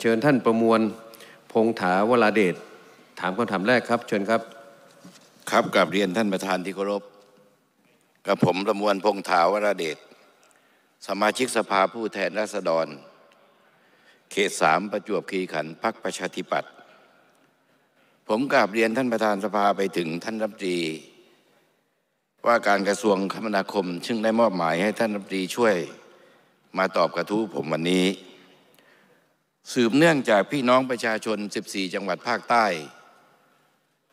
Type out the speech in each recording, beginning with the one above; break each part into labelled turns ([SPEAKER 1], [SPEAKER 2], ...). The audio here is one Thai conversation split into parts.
[SPEAKER 1] เชิญท่านประมวลพงถาวราเดชถามคำถามแรกครับ เชิญครับครับกลับเรียนท่านประธานที่เคารพกับผมประมวลพงถาวราเดชสมาชิกสภาผู้แทนราษฎร เขตสามประจวบคีขันธ์พักประชาธิปัตย์ผมกราบเรียนท่านประธานสภาไปถึงท่านรัฐมนตรีว่าการกระทรวงคมนาคมซึ่งได้มอบหมายให้ท่านรัฐมนตรีช่วยมาตอบกระทู้ผมวันนี้สืบเนื่องจากพี่น้องประชาชน 14 จังหวัดภาคใต้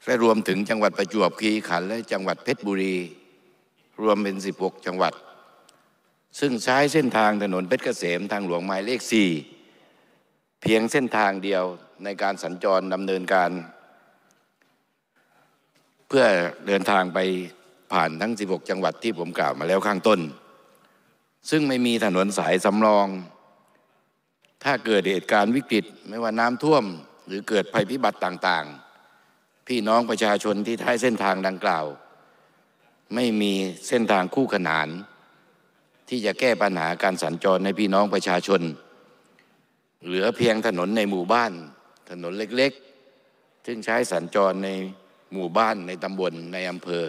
[SPEAKER 1] และรวมถึงจังหวัดประจวบคีรีขันธ์และจังหวัดเพชรบุรี รวมเป็น 16 จังหวัด ซึ่งใช้เส้นทางถนนเพชรเกษมทางหลวงหมายเลข 4 เพียงเส้นทางเดียวในการสัญจรดำเนินการ เพื่อเดินทางไปผ่านทั้ง 16 จังหวัดที่ผมกล่าวมาแล้วข้างต้น ซึ่งไม่มีถนนสายสำรองถ้าเกิดเหตุการณ์วิกฤตไม่ว่าน้ำท่วมหรือเกิดภัยพิบัติต่างๆ พี่น้องประชาชนที่ท้ายเส้นทางดังกล่าว ไม่มีเส้นทางคู่ขนาน ที่จะแก้ปัญหาการสัญจรในพี่น้องประชาชนเหลือเพียงถนนในหมู่บ้านถนนเล็กๆ ซึ่งใช้สัญจรในหมู่บ้านในตำบลในอำเภอ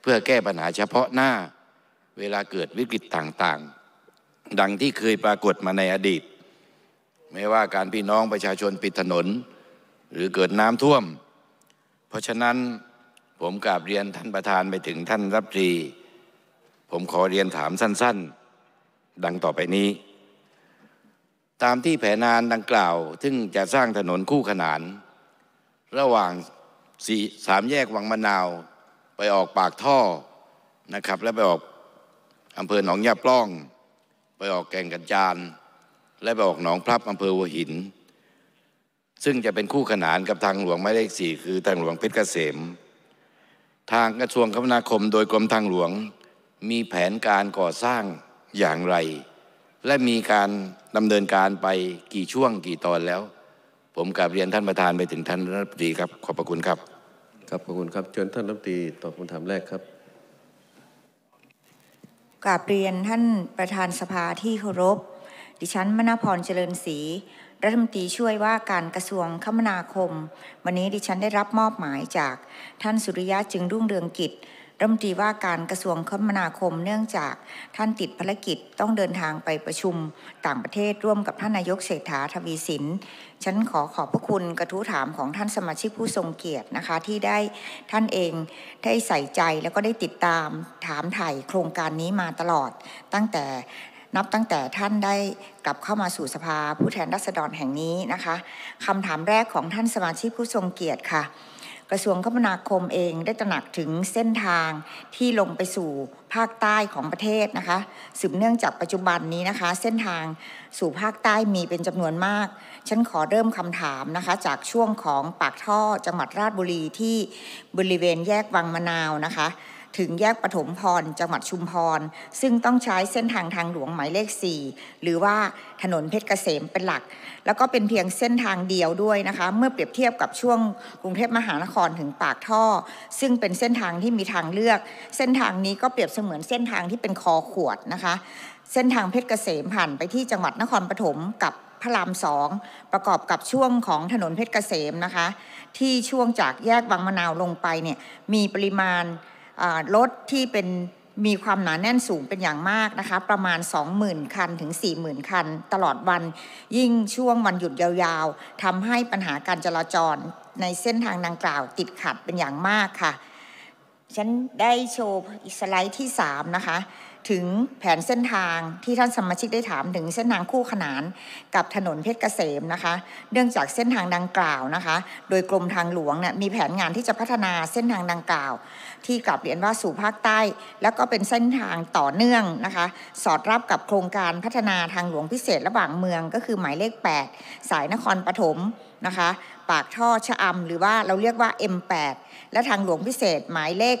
[SPEAKER 1] เพื่อแก้ปัญหาเฉพาะหน้าเวลาเกิดวิกฤตต่างๆ ดังที่เคยปรากฏมาในอดีตไม่ว่าการพี่น้องประชาชนปิดถนนหรือเกิดน้ำท่วม เพราะฉะนั้นผมกราบเรียนท่านประธานไปถึงท่านรับตรีผมขอเรียนถามสั้นๆดังต่อไปนี้ ตามที่แผนานดังกล่าวซึ่งจะสร้างถนนคู่ขนาน ระหว่างสสามแยกวังมะนาว ไปออกปากท่อนะครับ และไปออกอำเภอหนองยาปล้อง ไปออกแก่งกันจานและไปออกหนองพลับอำเภอหัวหิน ซึ่งจะเป็นคู่ขนานกับทางหลวงหมายเลขสี่คือทางหลวงเพชรเกษม ทางกระทรวงคมนาคมโดยกรมทางหลวง มีแผนการก่อสร้างอย่างไร และมีการดำเนินการไปกี่ช่วงกี่ตอนแล้ว ผมกราบเรียนท่านประธานไปถึงท่านรัฐมนตรีครับขอบพระคุณครับครับขอบคุณครับเชิญท่านรัฐมนตรีตอบคำถามแรกครับ
[SPEAKER 2] กราบเรียนท่านประธานสภาที่เคารพดิฉันมนาพรเจริญศรีรัฐมนตรีช่วยว่าการกระทรวงคมนาคม วันนี้ดิฉันได้รับมอบหมายจากท่านสุริยะจึงรุ่งเรืองกิจรัฐมนตรีว่าการกระทรวงคมนาคมเนื่องจากท่านติดภารกิจต้องเดินทางไปประชุมต่างประเทศร่วมกับท่านนายกเศรษฐาทวีสิน ฉันขอขอบพระคุณกระทู้ถามของท่านสมาชิกผู้ทรงเกียรตินะคะที่ได้ท่านเองได้ใส่ใจแล้วก็ได้ติดตามถามถ่ายโครงการนี้มาตลอด ตั้งแต่นับตั้งแต่ท่านได้กลับเข้ามาสู่สภาผู้แทนราษฎรแห่งนี้นะคะคำถามแรกของท่านสมาชิกผู้ทรงเกียรติค่ะ กระทรวงคมนาคมเองได้ตระหนักถึงเส้นทางที่ลงไปสู่ภาคใต้ของประเทศนะคะสืบเนื่องจากปัจจุบันนี้นะคะ เส้นทางสู่ภาคใต้มีเป็นจำนวนมาก ฉันขอเริ่มคำถามนะคะจากช่วงของปากท่อจังหวัดราชบุรีที่บริเวณแยกวังมะนาวนะคะถึงแยกปฐมพร จังหวัดชุมพร ซึ่งต้องใช้เส้นทางทางหลวงหมายเลข4หรือว่าถนนเพชรเกษมเป็นหลัก แล้วก็เป็นเพียงเส้นทางเดียวด้วยนะคะ เมื่อเปรียบเทียบกับช่วงกรุงเทพมหานครถึงปากท่อ ซึ่งเป็นเส้นทางที่มีทางเลือก เส้นทางนี้ก็เปรียบเสมือนเส้นทางที่เป็นคอขวดนะคะ เส้นทางเพชรเกษมผ่านไปที่จังหวัดนครปฐมกับพระรามสอง ประกอบกับช่วงของถนนเพชรเกษมนะคะ ที่ช่วงจากแยกบางมะนาวลงไปเนี่ย มีปริมาณรถที่เป็นมีความหนาแน่นสูงเป็นอย่างมากนะคะประมาณ 20,000 คันถึง40,000 คัน ตลอดวันยิ่งช่วงวันหยุดยาวๆทำให้ปัญหาการจราจรในเส้นทางดังกล่าวติดขัดเป็นอย่างมากค่ะฉันได้โชว์สไลด์ที่3นะคะถึงแผนเส้นทางที่ท่านสมาชิกได้ถามถึงเส้นทางคู่ขนานกับถนนเพชรเกษมนะคะเนื่องจากเส้นทางดังกล่าวนะคะโดยกรมทางหลวงเนี่ยมีแผนงานที่จะพัฒนาเส้นทางดังกล่าวที่กลับเรียนว่าสู่ภาคใต้ แล้วก็เป็นเส้นทางต่อเนื่องนะคะสอดรับกับโครงการพัฒนาทางหลวงพิเศษระหว่างเมืองก็คือหมายเลข 8 สายนครปฐมนะคะปากท่อชะอำหรือว่าเราเรียกว่า M8 และทางหลวงพิเศษ หมายเลข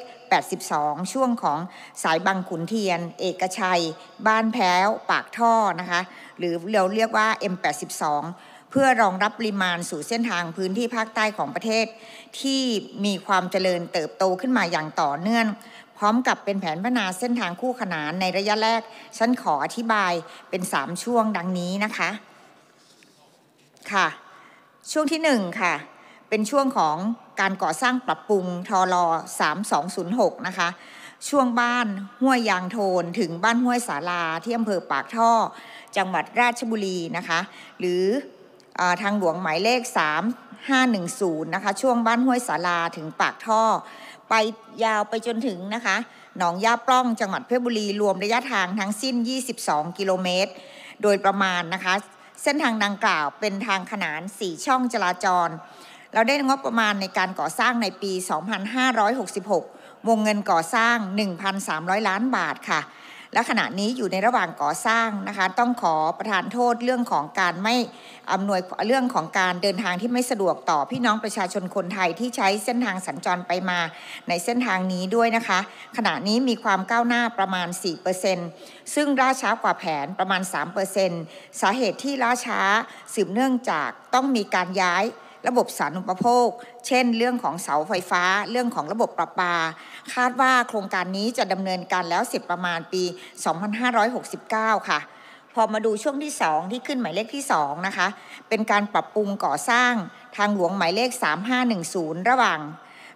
[SPEAKER 2] 82 ช่วงของสายบางขุนเทียน เอกชัย บ้านแพ้วปากท่อนะคะหรือเราเรียกว่า M82 เพื่อรองรับปริมาณสู่เส้นทางพื้นที่ภาคใต้ของประเทศ ที่มีความเจริญเติบโตขึ้นมาอย่างต่อเนื่อง พร้อมกับเป็นแผนพัฒนาเส้นทางคู่ขนานในระยะแรก ฉันขออธิบายเป็น 3 ช่วงดังนี้นะคะค่ะช่วงที่1ค่ะเป็นช่วงของการก่อสร้างปรับปรุงทอรอ3206นะคะช่วงบ้านห้วยยางโทนถึงบ้านห้วยสาลาที่อำเภอปากท่อจังหวัดราชบุรีนะคะ หรือทางหลวงหมายเลข 3510 นะคะ ช่วงบ้านห้วยสาราถึงปากท่อ ไปยาวไปจนถึงนะคะ หนองย่าปล้องจังหวัดเพชรบุรีรวมระยะทางทั้งสิ้น 22 กิโลเมตร โดยประมาณนะคะเส้นทางดังกล่าวเป็นทางขนาน 4 ช่องจราจร เราได้งบประมาณในการก่อสร้างในปี 2566วงเงินก่อสร้าง 1,300 ล้านบาทค่ะและขณะนี้อยู่ในระหว่างก่อสร้างนะคะ ต้องขอประทานโทษเรื่องของการไม่อำนวยเรื่องของการเดินทางที่ไม่สะดวกต่อพี่น้องประชาชนคนไทยที่ใช้เส้นทางสัญจรไปมาในเส้นทางนี้ด้วยนะคะ ขณะนี้มีความก้าวหน้าประมาณ 4%ซึ่งล่าช้ากว่าแผนประมาณ3%สาเหตุที่ล่าช้าสืบเนื่องจากต้องมีการย้ายระบบสาธารณูปโภค เช่น เรื่องของเสาไฟฟ้า เรื่องของระบบประปา คาดว่าโครงการนี้จะดำเนินการแล้วเสร็จประมาณปี 2569 ค่ะ พอมาดูช่วงที่2ที่ขึ้นหมายเลขที่2นะคะ เป็นการปรับปรุงก่อสร้างทางหลวงหมายเลข 3510 ระหว่าง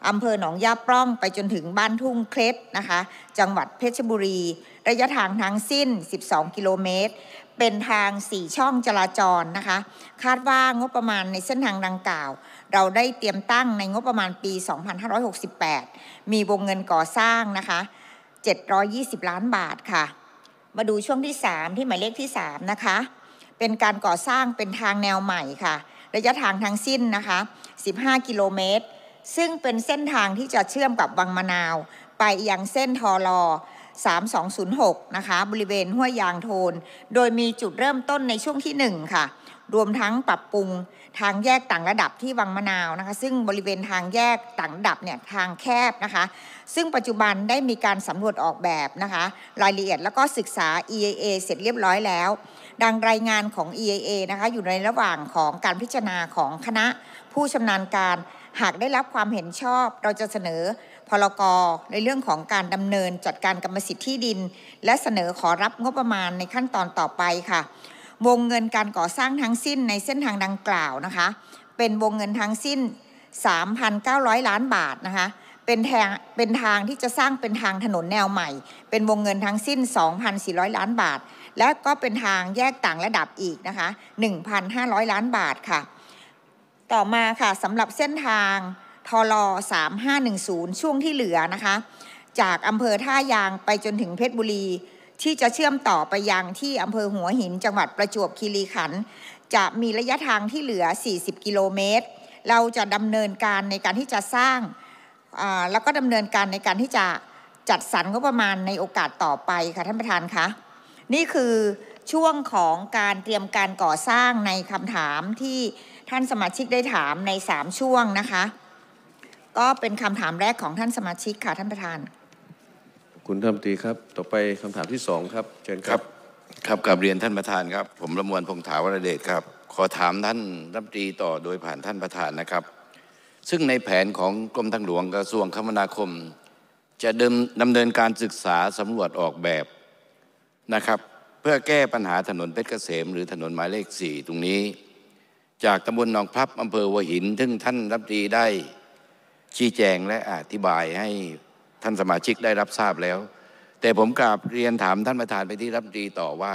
[SPEAKER 2] อำเภอหนองยาปล้องไปจนถึงบ้านทุ่งเคล็ดนะคะ จังหวัดเพชรบุรี ระยะทางทั้งสิ้น 12 กิโลเมตรเป็นทางสี่ช่องจราจรนะคะ คาดว่างบประมาณในเส้นทางดังกล่าว เราได้เตรียมตั้งในงบประมาณปี 2568 มีวงเงินก่อสร้างนะคะ 720 ล้านบาทค่ะ มาดูช่วงที่3ที่หมายเลขที่3นะคะเป็นการก่อสร้างเป็นทางแนวใหม่ค่ะ ระยะทางทั้งสิ้นนะคะ 15กิโลเมตรซึ่งเป็นเส้นทางที่จะเชื่อมกับวังมะนาว ไปยังเส้นทอรอ3206 นะคะบริเวณห้วยยางโทน โดยมีจุดเริ่มต้นในช่วงที่1ค่ะ รวมทั้งปรับปรุง ทางแยกต่างระดับที่วังมะนาวนะคะ ซึ่งบริเวณทางแยกต่างระดับเนี่ยทางแคบนะคะ ซึ่งปัจจุบันได้มีการสำรวจออกแบบนะคะ รายละเอียดแล้วก็ศึกษา EIA เสร็จเรียบร้อยแล้ว ดังรายงานของ EIA นะคะอยู่ในระหว่างของการพิจารณาของคณะ ผู้ชำนาญการ หากได้รับความเห็นชอบเราจะเสนอพลกในเรื่องของการดำเนินจัดการกรรมสิทธิ์ที่ดิน และเสนอขอรับงบประมาณในขั้นตอนต่อไปค่ะ วงเงินการก่อสร้างทั้งสิ้นในเส้นทางดังกล่าวนะคะเป็นวงเงินทั้งสิ้น 3,900 ล้านบาทนะคะเป็นทางเป็นทางที่จะสร้างเป็นทางถนนแนวใหม่ เป็นวงเงินทั้งสิ้น 2,400 ล้านบาท และก็เป็นทางแยกต่างระดับอีกนะคะ1,500 ล้านบาทค่ะ ต่อมาค่ะสำหรับเส้นทางทล3510ช่วงที่เหลือนะคะ จากอำเภอท่ายางไปจนถึงเพชรบุรี ที่จะเชื่อมต่อไปยังที่อำเภอหัวหิน จังหวัดประจวบคีรีขันธ์จะมีระยะทางที่เหลือ 40กิโลเมตรเราจะดำเนินการในการที่จะสร้างแล้วก็ดำเนินการในการที่จะจัดสรรงบประมาณในโอกาสต่อไปค่ะท่านประธานคะนี่คือช่วงของการเตรียมการก่อสร้างในคำถามที่ท่านสมาชิกได้ถามใน3ช่วงนะคะก็เป็นคำถามแรกของท่านสมาชิกค่ะท่านประธา
[SPEAKER 1] น คุณท่านตีครับ ต่อไปคำถามที่สองครับเชิญครับ ครับกลับเรียนท่านประธานครับ ผมละมวลพงษาวรเดชครับ ขอถามท่านรัฐมนตรีต่อโดยผ่านท่านประธานนะครับ ซึ่งในแผนของกรมทางหลวงกระทรวงคมนาคม จะดำดำเนินการศึกษาสำรวจออกแบบนะครับ เพื่อแก้ปัญหาถนนเพชรเกษมหรือถนนหมายเลขสี่ตรงนี้ จากตำบลหนองพับอำเภอหัวหิน ซึ่งท่านรัฐมนตรีได้ชี้แจงและอธิบายให้ท่านสมาชิกได้รับทราบแล้ว แต่ผมกราบเรียนถามท่านประธานไปที่รัฐมนตรีต่อว่า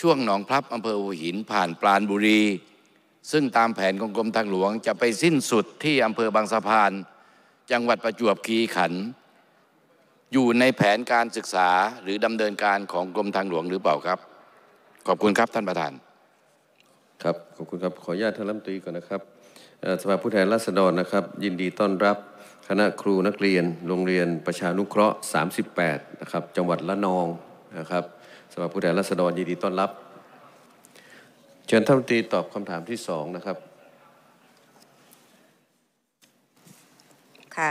[SPEAKER 1] ช่วงหนองพลับอำเภอหัวหินผ่านปราณบุรี ซึ่งตามแผนของกรมทางหลวง จะไปสิ้นสุดที่อำเภอบางสะพาน จังหวัดประจวบคีรีขันธ์อยู่ในแผนการศึกษาหรือดำเนินการของกรมทางหลวงหรือเปล่าครับขอบคุณครับท่านประธาน ครับขอบคุณครับขออนุญาตท่านรัฐมนตรีก่อนนะครับสภาผู้แทนราษฎรนะครับยินดีต้อนรับ คณะครูนักเรียน โรงเรียนประชานุเคราะห์38นะครับจังหวัดละนองนะครับสภาผู้แทนราษฎร ยินดีต้อนรับ เชิญท่านตีตอบคำถามที่สองนะครับ
[SPEAKER 2] ค่ะ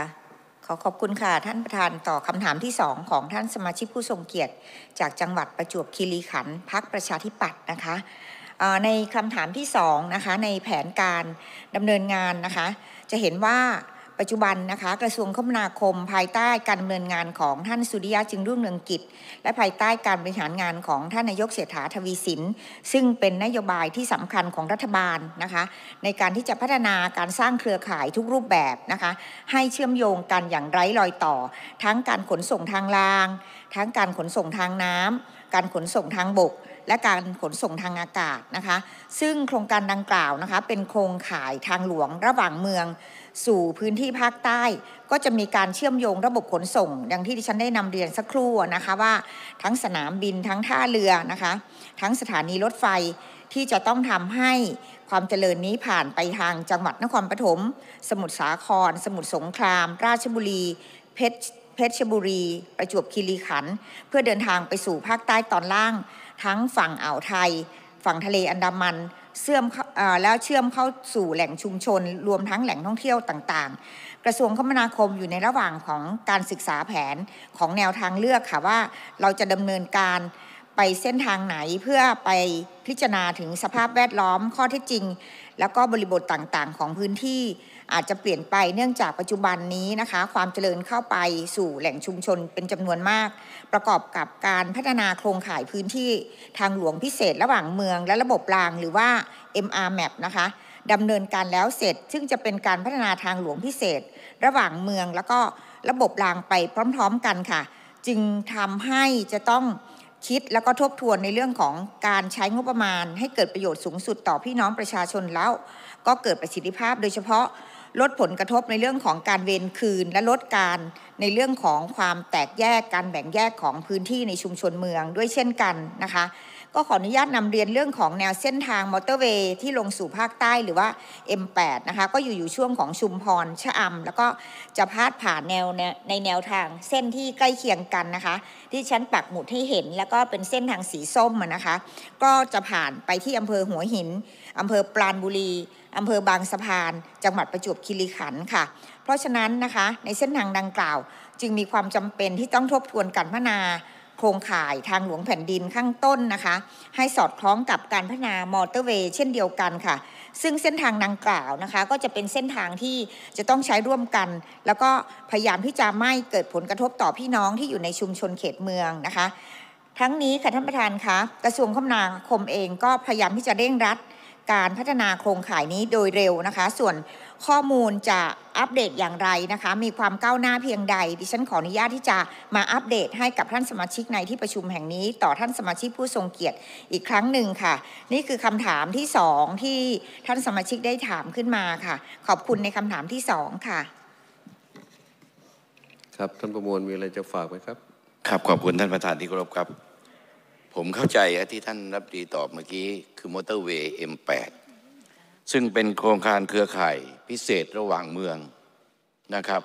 [SPEAKER 2] ขอขอบคุณค่ะท่านประธานต่อคำถามที่สองของท่านสมาชิกผู้ทรงเกียรติ จากจังหวัดประจวบคีรีขันธ์พักประชาธิปัตย์นะคะในคำถามที่2นะคะในแผนการดำเนินงานนะคะจะเห็นว่าปัจจุบันนะคะกระทรวงคมนาคมภายใต้การดำเนินงานของท่านสุริยะจึงรุ่งเรืองกิจและภายใต้การบริหารงานของท่านนายกเศรษฐาทวีสินซึ่งเป็นนโยบายที่สำคัญของรัฐบาลนะคะในการที่จะพัฒนาการสร้างเครือข่ายทุกรูปแบบนะคะให้เชื่อมโยงกันอย่างไร้รอยต่อ ทั้งการขนส่งทางราง ทั้งการขนส่งทางน้ำ การขนส่งทางบกและการขนส่งทางอากาศนะคะ ซึ่งโครงการดังกล่าวนะคะเป็นโครงข่ายทางหลวงระหว่างเมือง สู่พื้นที่ภาคใต้ ก็จะมีการเชื่อมโยงระบบขนส่งดังที่ดิฉันได้นำเรียนสักครู่นะคะว่าทั้งสนามบินทั้งท่าเรือนะคะทั้งสถานีรถไฟที่จะต้องทำให้ความเจริญนี้ผ่านไปทางจังหวัดนครปฐมสมุทรสาคร สมุทรสงคราม ราชบุรี เพชรเพชรบุรี ประจวบคีรีขันธ์เพื่อเดินทางไปสู่ภาคใต้ตอนล่างทั้งฝั่งอ่าวไทย ฝั่งทะเลอันดามันเชื่อมแล้วเชื่อมเข้าสู่แหล่งชุมชน รวมทั้งแหล่งท่องเที่ยวต่างๆ กระทรวงคมนาคมอยู่ในระหว่างของการศึกษาแผนของแนวทางเลือกค่ะว่าเราจะดำเนินการไปเส้นทางไหนเพื่อไปพิจารณาถึงสภาพแวดล้อมข้อเท็จจริง แล้วก็บริบทต่างๆ ของพื้นที่อาจจะเปลี่ยนไปเนื่องจากปัจจุบันนี้นะคะ ความเจริญเข้าไปสู่แหล่งชุมชนเป็นจำนวนมาก ประกอบกับการพัฒนาโครงข่ายพื้นที่ทางหลวงพิเศษ ระหว่างเมือง และระบบรางหรือว่า MR Map นะคะดำเนินการแล้วเสร็จ ซึ่งจะเป็นการพัฒนาทางหลวงพิเศษ ระหว่างเมือง แล้วก็ระบบรางไปพร้อม ๆกันค่ะ จึงทำให้จะต้องคิดแล้วก็ทบทวนในเรื่องของการใช้งบประมาณ ให้เกิดประโยชน์สูงสุดต่อพี่น้องประชาชนแล้ว ก็เกิดประสิทธิภาพโดยเฉพาะลดผลกระทบในเรื่องของการเวรคืนและลดการในเรื่องของความแตกแยกการแบ่งแยกของพื้นที่ในชุมชนเมืองด้วยเช่นกันนะคะ ก็ขออนุญาตนำเรียนเรื่องของแนวเส้นทางมอเตอร์เวย์ที่ลงสู่ภาคใต้หรือว่า M8 นะคะก็อยู่อยู่ช่วงของชุมพรชะอาแล้วก็จะพาดผ่านแนวในแนวทางเส้นที่ใกล้เคียงกันนะคะ ที่ชั้นปักหมุดให้เห็น แล้วก็เป็นเส้นทางสีส้มนะคะ ก็จะผ่านไปที่อำเภอหัวหินอำเภอปราณบุรีอำเภอบางสะพาน จังหวัดประจวบคีรีขันธ์ค่ะ เพราะฉะนั้นนะคะในเส้นทางดังกล่าวจึงมีความจำเป็นที่ต้องทบทวนการพัฒนา โครงข่ายทางหลวงแผ่นดินข้างต้นนะคะ ให้สอดคล้องกับการพัฒนามอเตอร์เวย์เช่นเดียวกันค่ะ ซึ่งเส้นทางดังกล่าวนะคะก็จะเป็นเส้นทางที่จะต้องใช้ร่วมกัน แล้วก็พยายามที่จะไม่เกิดผลกระทบต่อพี่น้องที่อยู่ในชุมชนเขตเมืองนะคะ ทั้งนี้ค่ะท่านประธานคะกระทรวงคมนาคมเองก็พยายามที่จะเร่งรัดการพัฒนาโครงข่ายนี้โดยเร็วนะคะ ส่วนข้อมูลจะอัปเดตอย่างไรนะคะ มีความก้าวหน้าเพียงใดดิฉันขออนุญาตที่จะมาอัปเดตให้กับท่านสมาชิกในที่ประชุมแห่งนี้ ต่อท่านสมาชิกผู้ทรงเกียรติอีกครั้งหนึ่งค่ะ นี่คือคำถามที่สองที่ท่านสมาชิกได้ถามขึ้นมาค่ะ ขอบคุณในคำถามที่สองค่ะ
[SPEAKER 1] ครับท่านประมวลมีอะไรจะฝากไหมครับครับ ขอบคุณท่านประธานที่เคารพครับผมเข้าใจที่ท่านรับดีตอบเมื่อกี้คือมอเตอร์เวย์ M8 ซึ่งเป็นโครงการเครือข่ายพิเศษระหว่างเมืองนะครับ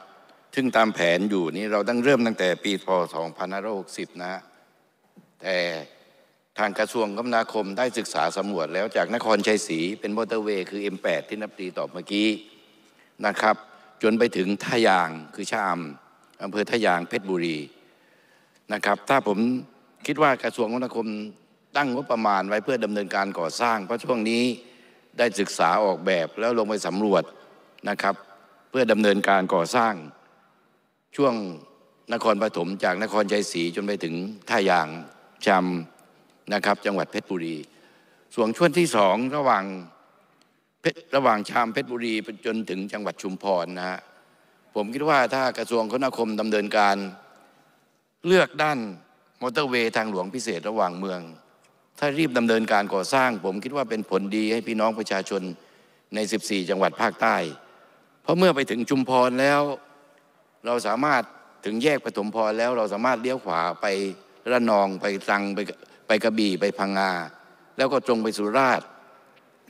[SPEAKER 1] ซึ่งตามแผนอยู่นี้เราตั้งเริ่มตั้งแต่ปีพศ 2560 นะฮะแต่ทางกระทรวงคมนาคมได้ศึกษาสำรวจแล้วจากนครชัยศรีเป็นมอเตอร์เวย์คือ M8 ที่นับตีตอบเมื่อกี้นะครับ จนไปถึงท่ายางคือชาำอำเภอท่ายางเพชรบุรีนะครับ ถ้าผมคิดว่ากระทรวงคมนาคมตั้งงบประมาณไว้เพื่อดำเนินการก่อสร้าง เพราะช่วงนี้ได้ศึกษาออกแบบแล้วลงไปสำรวจนะครับ เพื่อดำเนินการก่อสร้าง ช่วงนครปฐมจากนครชัยศรีจนไปถึงท่ายางจำนะครับจังหวัดเพชรบุรีส่วนช่วงที่สองระหว่างระหว่างชามเพชรบุรีจนถึง จังหวัดชุมพรนะฮะผมคิดว่าถ้ากระทรวงคมนาคมดำเนินการเลือกด้านมอเตอร์เวย์ทางหลวงพิเศษระหว่างเมือง ถ้ารีบดำเนินการก่อสร้าง ผมคิดว่าเป็นผลดีให้พี่น้องประชาชนใน 14 จังหวัดภาคใต้ เพราะเมื่อไปถึงชุมพรแล้วเราสามารถถึงแยกปฐมพรแล้วเราสามารถเลี้ยวขวาไประนองไปตรังไปไปกระบี่ไปพังงา แล้วก็ตรงไปสุราษฎร์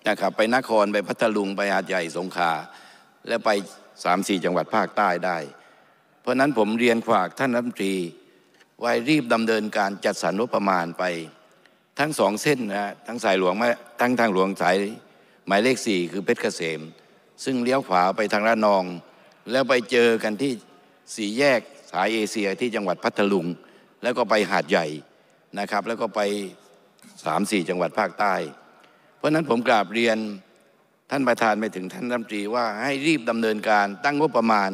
[SPEAKER 1] นะครับไปนครไปพัทลุง ไปหาดใหญ่สงขลาและไปสามสี่จังหวัดภาคใต้ได้ เพราะนั้นผมเรียนฝากท่านรัฐมนตรีไวรีบดำเนินการจัดสรรงบประมาณไป ทั้งสองเส้นนะทั้งสายหลวงทั้งทางหลวงสายหมายเลขสี่คือเพชรเกษม ซึ่งเลี้ยวขวาไปทางระนอง แล้วไปเจอกันที่สี่แยกสายเอเชียที่จังหวัดพัทลุง แล้วก็ไปหาดใหญ่ นะครับ แล้วก็ไปสามสี่จังหวัดภาคใต้ เพราะนั้นผมกราบเรียนท่านประธานไปถึงท่านรัฐมนตรีว่าให้รีบดำเนินการตั้งงบประมาณ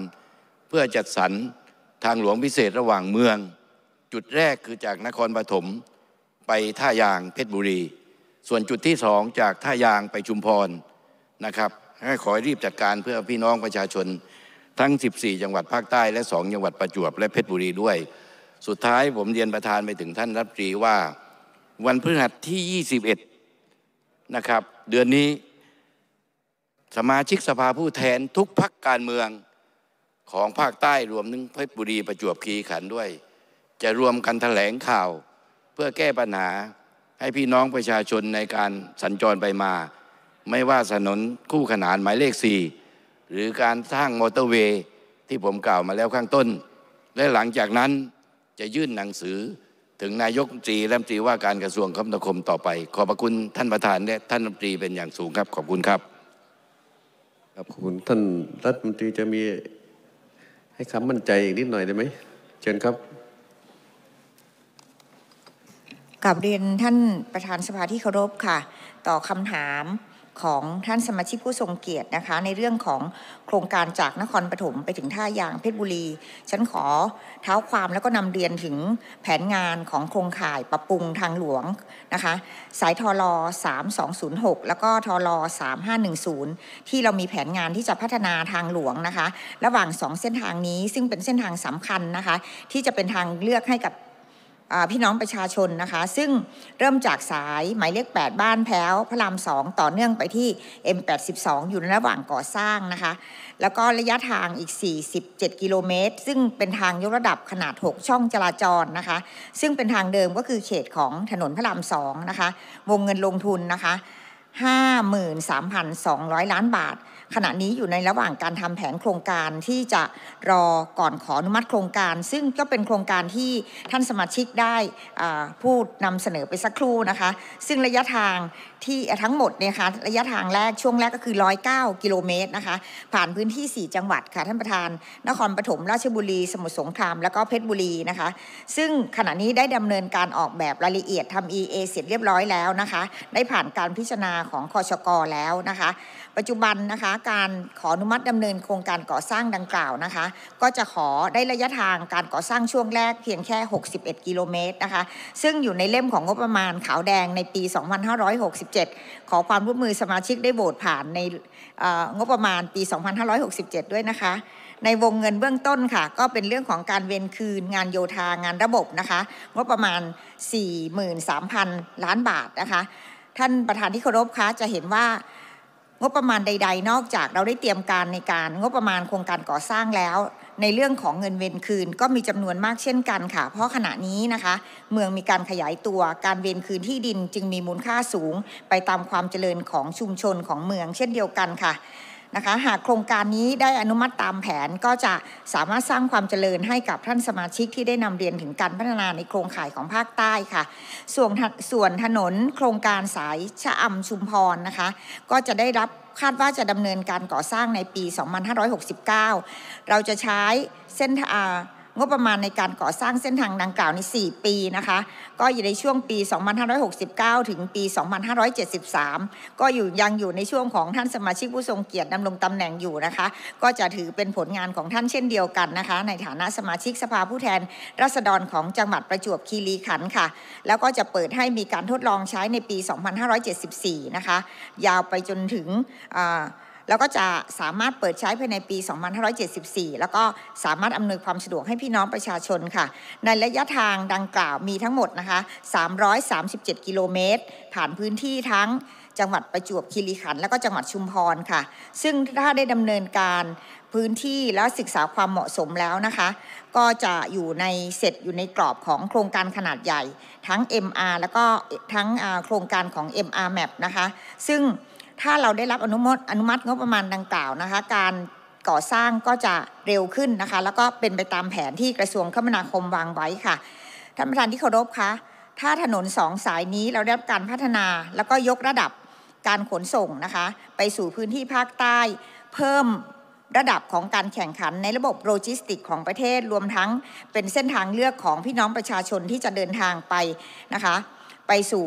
[SPEAKER 1] เพื่อจัดสรรทางหลวงพิเศษระหว่างเมืองจุดแรกคือจากนครปฐมไปท่ายางเพชรบุรี ส่วนจุดที่สองจากท่ายางไปชุมพรนะครับ ให้ขอรีบจัดการเพื่อพี่น้องประชาชนทั้ง 14 จังหวัดภาคใต้และ2จังหวัดประจวบและเพชรบุรีด้วย สุดท้ายผมเรียนประธานไปถึงท่านรัฐมนตรี ว่าวันพฤหัสที่ 21นะครับเดือนนี้สมาชิกสภาผู้แทนทุกพักการเมืองของภาคใต้รวมถึงเพชรบุรีประจวบคีรีขันธ์ด้วยจะรวมกันถแถลงข่าว เพื่อแก้ปัญหาให้พี่น้องประชาชนในการสัญจรไปมา ไม่ว่าถนนคู่ขนานหมายเลข 4 หรือการสร้างมอเตอร์เวย์ที่ผมกล่าวมาแล้วข้างต้น และหลังจากนั้นจะยื่นหนังสือถึงนายกจรีรัฐมนตรีว่าการกระทรวงคมนาคมต่อไป ขอบพระคุณ ท่านประธานและ ท่านรัฐมนตรีเป็นอย่างสูงครับ ขอบคุณครับขอบคุณท่านรัฐมนตรีจะมีให้คำมั่นใจอีกนิดหน่อยได้ไหมเชิญครับ
[SPEAKER 2] กับเรียนท่านประธานสภาที่เคารพค่ะ ต่อคำถามของท่านสมาชิกผู้ทรงเกียรตินะคะ ในเรื่องของโครงการจากนครปฐมไปถึงท่ายางเพชรบุรี ฉันขอเท้าความแล้วก็นำเรียนถึงแผนงานของโครงข่ายปรับปรุงทางหลวงนะคะ สายทอลอ3206แล้วก็ทอลอ3510ที่เรามีแผนงานที่จะพัฒนาทางหลวงนะคะ ระหว่าง 2 เส้นทางนี้ซึ่งเป็นเส้นทางสำคัญนะคะ ที่จะเป็นทางเลือกให้กับพี่น้องประชาชนนะคะซึ่งเริ่มจากสาย หมายเลข 8 บ้านแพ้วพระรามสองต่อเนื่องไปที่ M82 อยู่ระหว่างก่อสร้างนะคะ แล้วก็ระยะทางอีก 47 กิโลเมตร ซึ่งเป็นทางยกระดับขนาด 6 ช่องจราจรนะคะ ซึ่งเป็นทางเดิมก็คือเขตของถนนพระรามสองนะคะวงเงินลงทุนนะคะ53,200 ล้านบาทขณะนี้อยู่ในระหว่างการทำแผนโครงการที่จะรอก่อนขออนุมัติโครงการ ซึ่งก็เป็นโครงการที่ท่านสมาชิกได้พูดนำเสนอไปสักครู่นะคะ ซึ่งระยะทางที่ทั้งหมดเนี่ยคะระยะทางแรกช่วงแรกก็คือ 109 กิโลเมตรนะคะ ผ่านพื้นที่ 4 จังหวัดค่ะท่านประธาน นครปฐมราชบุรี สมุทรสงครามแล้วก็เพชรบุรีนะคะซึ่งขณะนี้ได้ดำเนินการออกแบบรายละเอียดทำ EA เสร็จเรียบร้อยแล้วนะคะได้ผ่านการพิจารณาของคอชกอแล้วนะคะปัจจุบันนะคะการขออนุมัติดำเนินโครงการก่อสร้างดังกล่าวนะคะ ก็จะขอได้ระยะทางการก่อสร้างช่วงแรกเพียงแค่ 61 กิโลเมตรนะคะ ซึ่งอยู่ในเล่มของงบประมาณขาวแดงในปี2567 ขอความร่วมมือสมาชิกได้โหวตผ่านในงบประมาณปี 2567 ด้วยนะคะ ในวงเงินเบื้องต้นค่ะก็เป็นเรื่องของการเวนคืนงานโยธางานระบบนะคะงบประมาณ 43,000 ล้านบาทนะคะ ท่านประธานที่เคารพคะจะเห็นว่างบประมาณใด ๆ นอกจากเราได้เตรียมการในการ งบประมาณโครงการก่อสร้างแล้ว ในเรื่องของเงินเวนคืนก็มีจำนวนมากเช่นกันค่ะเพราะขณะนี้นะคะ เมืองมีการขยายตัวการเวนคืนที่ดินจึงมีมูลค่าสูง ไปตามความเจริญของชุมชนของเมืองเช่นเดียวกันค่ะนะคะหากโครงการนี้ได้อนุมัติตามแผนก็จะสามารถสร้างความเจริญให้กับท่านสมาชิกที่ได้นำเรียนถึงการพัฒนาในโครงข่ายของภาคใต้ค่ะ ส่วนส่วนถนนโครงการสายชะอำชุมพรนะคะ ก็จะได้รับคาดว่าจะดำเนินการก่อสร้างในปี 2569 เราจะใช้เส้นทางงบประมาณในการก่อสร้างเส้นทางดังกล่าวใน 4 ปีนะคะ ก็อยู่ในช่วงปี 2569 ถึงปี 2573 ก็อยู่ยังอยู่ในช่วงของท่านสมาชิกผู้ทรงเกียรติดำรงตำแหน่งอยู่นะคะ ก็จะถือเป็นผลงานของท่านเช่นเดียวกันนะคะ ในฐานะสมาชิกสภาผู้แทน ราษฎรของจังหวัดประจวบคีรีขันธ์ค่ะ แล้วก็จะเปิดให้มีการทดลองใช้ในปี 2574 นะคะ ยาวไปจนถึงอ่าแล้วก็จะสามารถเปิดใช้ภายในปี 2574 แล้วก็สามารถอำนวยความสะดวกให้พี่น้องประชาชนค่ะ ในระยะทางดังกล่าวมีทั้งหมดนะคะ 337 กิโลเมตร ผ่านพื้นที่ทั้งจังหวัดประจวบคีรีขันธ์และก็จังหวัดชุมพรค่ะ ซึ่งถ้าได้ดำเนินการพื้นที่และศึกษาความเหมาะสมแล้วนะคะ ก็จะอยู่ในเสร็จอยู่ในกรอบของโครงการขนาดใหญ่ ทั้ง MR แล้วก็ทั้งโครงการของ MR Map นะคะ ซึ่งถ้าเราได้รับอนุมอนุมัติงบประมาณดังกล่าวนะคะการก่อสร้างก็จะเร็วขึ้นนะคะ แล้วก็เป็นไปตามแผนที่กระทรวงคมนาคมวางไว้ค่ะท่านประธานที่เคารพคะถ้าถนนสองสายนี้เราได้รับการพัฒนาแล้วก็ยกระดับการขนส่งนะคะไปสู่พื้นที่ภาคใต้ เพิ่มระดับของการแข่งขัน ในระบบโลจิสติกของประเทศ รวมทั้งเป็นเส้นทางเลือกของพี่น้องประชาชนที่จะเดินทางไปนะคะไปสู่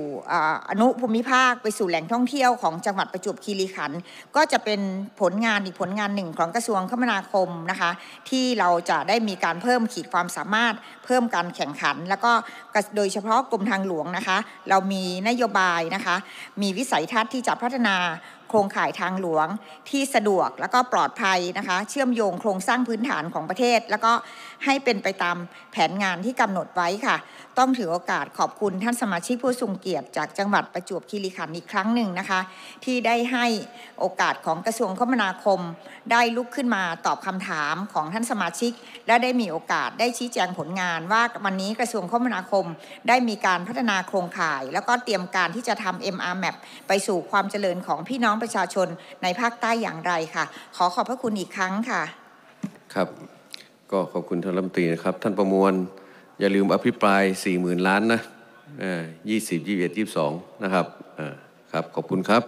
[SPEAKER 2] อนุภูมิภาคไปสู่แหล่งท่องเที่ยวของจังหวัดประจวบคีรีขันธ์ก็จะเป็นผลงานอีกผลงานหนึ่งของกระทรวงคมนาคมนะคะ ที่เราจะได้มีการเพิ่มขีดความสามารถเพิ่มการแข่งขัน แล้วก็โดยเฉพาะกรมทางหลวงนะคะ เรามีนโยบายนะคะ มีวิสัยทัศน์ที่จะพัฒนาโครงข่ายทางหลวงที่สะดวกแล้วก็ปลอดภัยนะคะ เชื่อมโยงโครงสร้างพื้นฐานของประเทศ แล้วก็ให้เป็นไปตามแผนงานที่กำหนดไว้ค่ะ ต้องถือโอกาสขอบคุณท่านสมาชิก ผู้ทรงเกียรติจากจังหวัดประจวบคีรีขันธ์อีกครั้งหนึ่งนะคะ ที่ได้ให้โอกาสของกระทรวงคมนาคม ได้ลุกขึ้นมาตอบคำถามของท่านสมาชิก และได้มีโอกาสได้ชี้แจงผลงาน ว่าวันนี้กระทรวงคมนาคม ได้มีการพัฒนาโครงข่าย แล้วก็เตรียมการที่จะทำ MR Map ไปสู่ความเจริญของพี่น้องประชาชนในภาคใต้อย่างไรค่ะ ขอขอบพระคุณอีกครั้งค่ะ
[SPEAKER 1] ครับ ก็ขอบคุณท่านรัฐมนตรีนะครับ ท่านประมวลอย่าลืมอภิปราย 4 0,000 ล้านนะยี่สิบยี่สิบเอ็ดยี่สิบสองนะครับครับขอบคุณครับ